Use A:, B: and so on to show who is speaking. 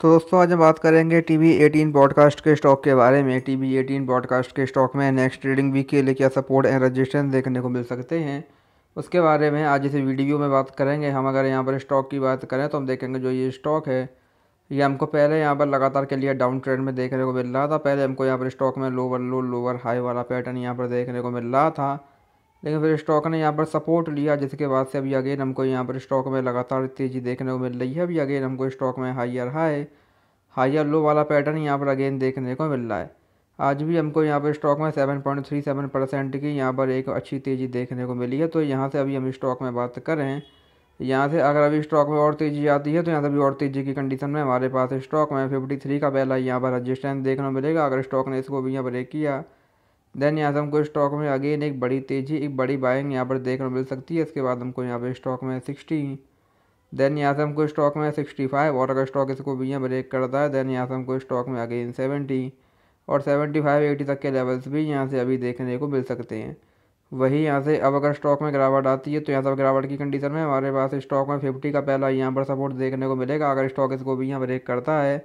A: तो दोस्तों आज हम बात करेंगे टी वी एटीन ब्रॉडकास्ट के स्टॉक के बारे में टी वी एटीन ब्रॉडकास्ट के स्टॉक में नेक्स्ट ट्रेडिंग वीक के लिए क्या सपोर्ट एंड रजिस्ट्रेशन देखने को मिल सकते हैं उसके बारे में आज इस वीडियो में बात करेंगे हम अगर यहाँ पर स्टॉक की बात करें तो हम देखेंगे जो ये स्टॉक है ये हमको पहले यहाँ पर लगातार के लिए डाउन ट्रेंड में देखने को मिल रहा था पहले हमको यहाँ पर स्टॉक में लोअर लो लोअर हाई वाला पैटर्न यहाँ पर देखने को मिल रहा था लेकिन फिर स्टॉक ने यहाँ पर सपोर्ट लिया जिसके बाद से अभी अगेन हमको यहाँ पर स्टॉक में लगातार तेज़ी देखने को मिल रही है अभी अगेन हमको स्टॉक में हाइयर हाई हाइयर लो वाला पैटर्न यहाँ पर अगेन देखने को मिल रहा है आज भी हमको यहाँ पर स्टॉक में seven point three seven percent की यहाँ पर एक अच्छी तेज़ी देखने को मिली है तो यहाँ से अभी हम स्टॉक में बात कर रहे हैं यहाँ से अगर अभी स्टॉक में और तेज़ी आती है तो यहाँ से अभी और तेज़ी की कंडीशन में हमारे पास स्टॉक में फिफ्टी थ्री का पहला यहाँ पर रजिस्टेंस देखने को मिलेगा अगर स्टॉक ने इसको भी यहाँ ब्रेक किया देन यहाँ से हमको स्टॉक में अगेन एक बड़ी तेज़ी एक बड़ी बाइंग यहाँ पर देखने मिल सकती है इसके बाद हमको यहाँ पर स्टॉक में सिक्सटी देन यहाँ से हमको स्टॉक में सिक्सटी फाइव और अगर स्टॉक इसको भी यहाँ ब्रेक करता है देन यहाँ से हमको स्टॉक में अगेन सेवेंटी और सेवेंटी फाइव एटी तक के लेवल्स भी यहाँ से अभी देखने को मिल सकते हैं वही यहाँ से अब अगर स्टॉक में गिरावट आती है तो यहाँ से गिरावट की कंडीशन में हमारे पास स्टॉक में फिफ्टी का पहला यहाँ पर सपोर्ट देखने को मिलेगा अगर स्टॉक इसको भी यहाँ ब्रेक करता है